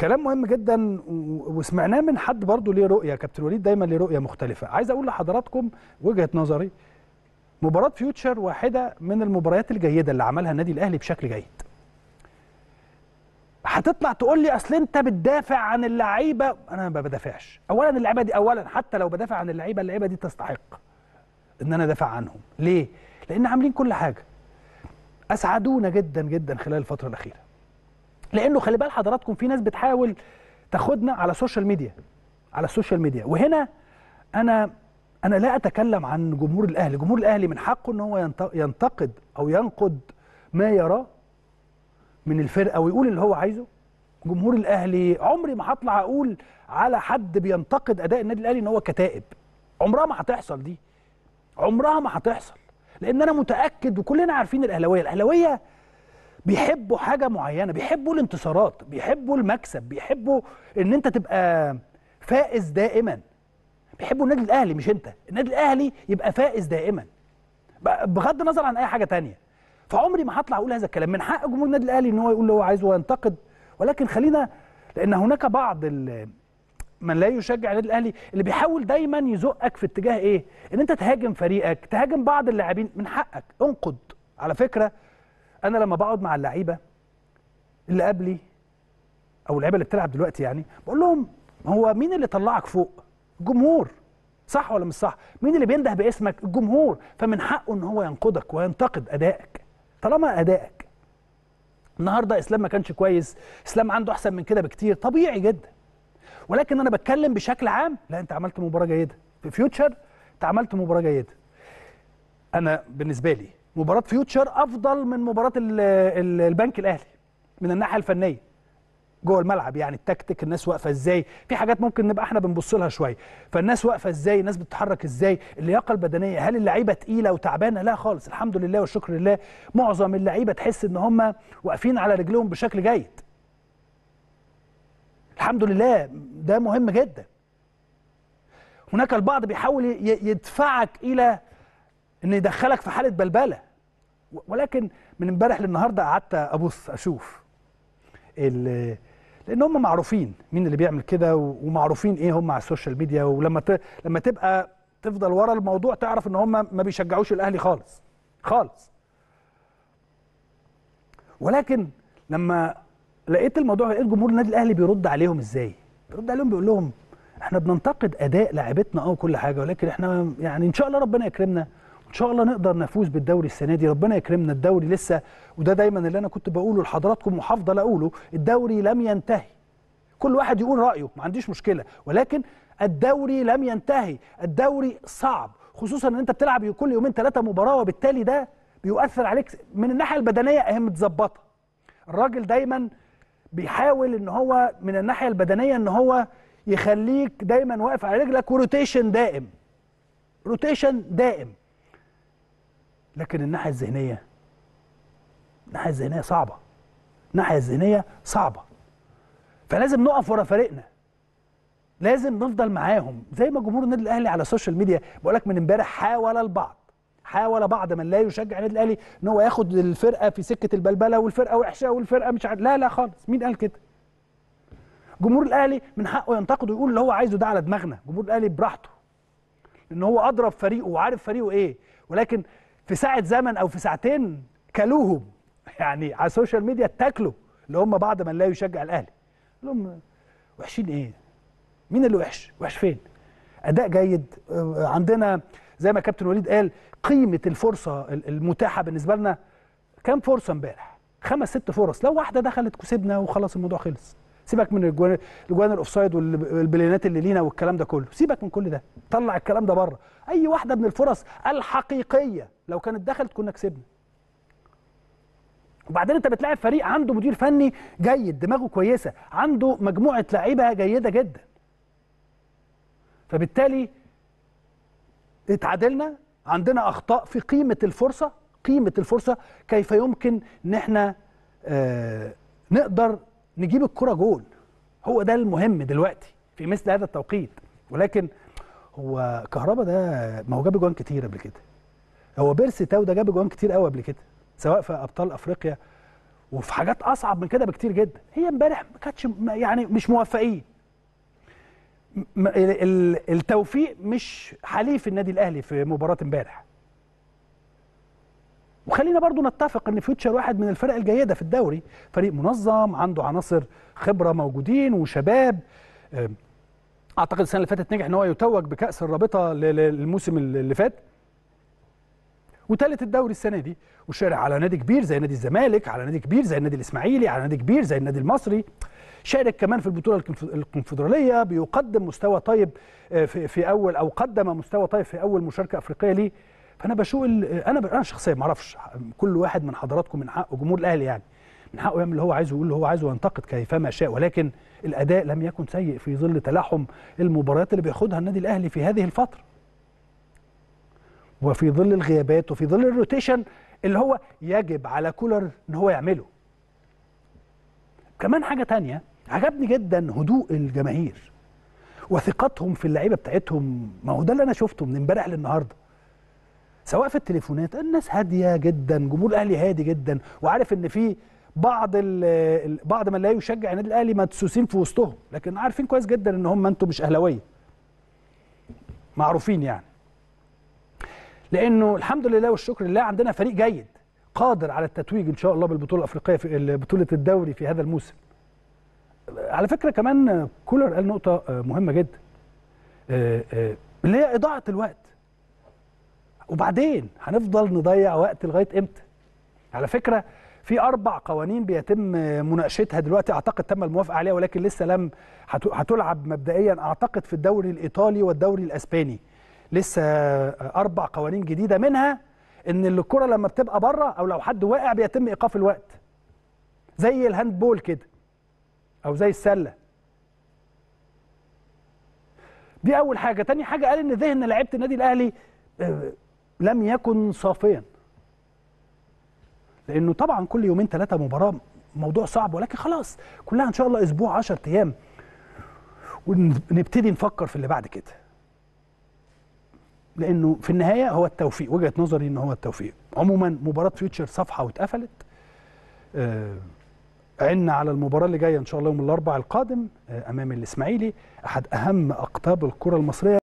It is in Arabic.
كلام مهم جدا وسمعناه من حد برضه ليه رؤيه كابتن وليد دايما ليه رؤيه مختلفه عايز اقول لحضراتكم وجهه نظري مباراه فيوتشر واحده من المباريات الجيده اللي عملها النادي الاهلي بشكل جيد هتطلع تقول لي اصل انت بتدافع عن اللعيبه انا ما بدافعش اولا اللعيبه دي اولا حتى لو بدافع عن اللعيبه اللعيبه دي تستحق ان انا ادافع عنهم ليه لان عاملين كل حاجه اسعدونا جدا جدا خلال الفتره الاخيره لانه خلي بال حضراتكم في ناس بتحاول تاخدنا على السوشيال ميديا على السوشيال ميديا وهنا انا انا لا اتكلم عن جمهور الاهلي جمهور الاهلي من حقه ان هو ينتقد او ينقد ما يراه من الفرقه ويقول اللي هو عايزه جمهور الاهلي عمري ما هطلع اقول على حد بينتقد اداء النادي الاهلي ان هو كتائب عمرها ما هتحصل دي عمرها ما هتحصل لان انا متاكد وكلنا عارفين الاهلاويه الاهلاويه بيحبوا حاجه معينه بيحبوا الانتصارات بيحبوا المكسب بيحبوا ان انت تبقى فائز دائما بيحبوا النادي الاهلي مش انت النادي الاهلي يبقى فائز دائما بغض النظر عن اي حاجه تانية فعمري ما هطلع اقول هذا الكلام من حق جمهور النادي الاهلي ان هو يقول اللي هو عايزه وينتقد ولكن خلينا لان هناك بعض من لا يشجع النادي الاهلي اللي بيحاول دايما يزقك في اتجاه ايه ان انت تهاجم فريقك تهاجم بعض اللاعبين من حقك انقد على فكره انا لما بقعد مع اللعيبه اللي قبلي او اللعيبه اللي بتلعب دلوقتي يعني بقول لهم هو مين اللي طلعك فوق الجمهور صح ولا مش صح مين اللي بينده باسمك الجمهور فمن حقه ان هو ينقدك وينتقد ادائك طالما ادائك النهارده اسلام ما كانش كويس اسلام عنده احسن من كده بكتير طبيعي جدا ولكن انا بتكلم بشكل عام لا انت عملت مباراه جيده في فيوتشر انت عملت مباراه جيده انا بالنسبه لي مباراه فيوتشر افضل من مباراه البنك الاهلي من الناحيه الفنيه جوه الملعب يعني التكتيك الناس واقفه ازاي في حاجات ممكن نبقى احنا بنبص لها شويه فالناس واقفه ازاي الناس بتتحرك ازاي اللياقه البدنيه هل اللعيبه تقيله وتعبانه لا خالص الحمد لله والشكر لله معظم اللعيبه تحس ان هم واقفين على رجلهم بشكل جيد الحمد لله ده مهم جدا هناك البعض بيحاول يدفعك الى ان يدخلك في حاله بلبله ولكن من امبارح للنهارده قعدت ابص اشوف لان هم معروفين مين اللي بيعمل كده ومعروفين ايه هم على السوشيال ميديا ولما ت... لما تبقى تفضل ورا الموضوع تعرف ان هم ما بيشجعوش الاهلي خالص خالص ولكن لما لقيت الموضوع لقيت جمهور النادي الاهلي بيرد عليهم ازاي بيرد عليهم بيقول لهم احنا بننتقد اداء لاعبتنا اه وكل حاجه ولكن احنا يعني ان شاء الله ربنا يكرمنا شاء الله نقدر نفوز بالدوري السنه دي ربنا يكرمنا الدوري لسه وده دايما اللي انا كنت بقوله لحضراتكم وهفضل اقوله الدوري لم ينتهي كل واحد يقول رايه ما عنديش مشكله ولكن الدوري لم ينتهي الدوري صعب خصوصا ان انت بتلعب كل يومين ثلاثه مباراه وبالتالي ده بيؤثر عليك من الناحيه البدنيه اهي متظبطه الراجل دايما بيحاول ان هو من الناحيه البدنيه ان هو يخليك دايما واقف على رجلك وروتيشن دائم روتيشن دائم لكن الناحيه الذهنيه الناحيه الذهنيه صعبه الناحيه الذهنيه صعبه فلازم نقف ورا فريقنا لازم نفضل معاهم زي ما جمهور النادي الاهلي على السوشيال ميديا بقول لك من امبارح حاول البعض حاول بعض من لا يشجع النادي الاهلي ان هو ياخد الفرقه في سكه البلبله والفرقه وحشه والفرقه مش عارف لا لا خالص مين قال كده جمهور الاهلي من حقه ينتقد ويقول اللي هو عايزه ده على دماغنا جمهور الاهلي براحته لان هو اضرب فريقه وعارف فريقه ايه ولكن في ساعه زمن او في ساعتين كلوهم يعني على السوشيال ميديا اتاكلوا اللي هم بعض من لا يشجع الاهلي لهم وحشين ايه مين اللي وحش وحش فين اداء جيد آه، عندنا زي ما كابتن وليد قال قيمه الفرصه المتاحه بالنسبه لنا كام فرصه امبارح خمس ست فرص لو واحده دخلت كسبنا وخلاص الموضوع خلص سيبك من الجوان الجوان الاوفسايد والبلينات اللي لينا والكلام ده كله سيبك من كل ده طلع الكلام ده بره اي واحده من الفرص الحقيقيه لو كانت دخلت كنا كسبنا وبعدين انت بتلاعب فريق عنده مدير فني جيد دماغه كويسه عنده مجموعه لعيبه جيده جدا فبالتالي اتعادلنا عندنا اخطاء في قيمه الفرصه قيمه الفرصه كيف يمكن ان احنا اه نقدر نجيب الكره جول هو ده المهم دلوقتي في مثل هذا التوقيت ولكن هو كهربا ده ما هو جاب جوان كتير قبل كده هو بيرسي تاو ده جاب جوان كتير قوي قبل كده سواء في ابطال افريقيا وفي حاجات اصعب من كده بكتير جدا هي امبارح ما كانتش يعني مش موفقين التوفيق مش حليف النادي الاهلي في مباراه امبارح وخلينا برضو نتفق ان فيوتشر واحد من الفرق الجيده في الدوري فريق منظم عنده عناصر خبره موجودين وشباب اعتقد السنه اللي فاتت نجح ان هو يتوج بكاس الرابطه للموسم اللي فات وثالث الدوري السنه دي وشارع على نادي كبير زي نادي الزمالك على نادي كبير زي النادي الاسماعيلي على نادي كبير زي النادي المصري شارك كمان في البطوله الكونفدراليه بيقدم مستوى طيب آه، في اول او قدم مستوى طيب في اول مشاركه افريقيه ليه فانا بشوق انا انا شخصيا ما اعرفش كل واحد من حضراتكم من حقه جمهور الاهلي يعني من حقه يعمل اللي هو عايزه ويقول اللي هو عايزه وينتقد كيفما شاء ولكن الاداء لم يكن سيء في ظل تلاحم المباريات اللي بياخدها النادي الاهلي في هذه الفتره وفي ظل الغيابات وفي ظل الروتيشن اللي هو يجب على كولر ان هو يعمله كمان حاجه تانية عجبني جدا هدوء الجماهير وثقتهم في اللعيبه بتاعتهم ما هو ده اللي انا شفته من امبارح للنهارده سواء في التليفونات الناس هاديه جدا جمهور الاهلي هادي جدا وعارف ان في بعض ال بعض من لا يشجع النادي الاهلي مدسوسين في وسطهم لكن عارفين كويس جدا ان هم انتم مش اهلاويه معروفين يعني لانه الحمد لله والشكر لله عندنا فريق جيد قادر على التتويج ان شاء الله بالبطوله الافريقيه في بطوله الدوري في هذا الموسم على فكره كمان كولر قال نقطه آه، مهمه جدا آه، آه، اللي هي اضاعه الوقت وبعدين هنفضل نضيع وقت لغايه امتى على فكره في اربع قوانين بيتم مناقشتها دلوقتي اعتقد تم الموافقه عليها ولكن لسه لم هتلعب مبدئيا اعتقد في الدوري الايطالي والدوري الاسباني لسه اربع قوانين جديده منها ان الكره لما بتبقى بره او لو حد واقع بيتم ايقاف الوقت زي الهاند بول كده او زي السله دي اول حاجه تاني حاجه قال ان ذهن لعيبه النادي الاهلي آه، لم يكن صافيا لانه طبعا كل يومين ثلاثه مباراه موضوع صعب ولكن خلاص كلها ان شاء الله اسبوع 10 ايام ونبتدي نفكر في اللي بعد كده لانه في النهايه هو التوفيق وجهه نظري ان هو التوفيق عموما مباراه فيوتشر صفحه واتقفلت آه عنا على المباراة اللي جاية إن شاء الله يوم الأربع القادم آه، أمام الإسماعيلي أحد أهم أقطاب الكرة المصرية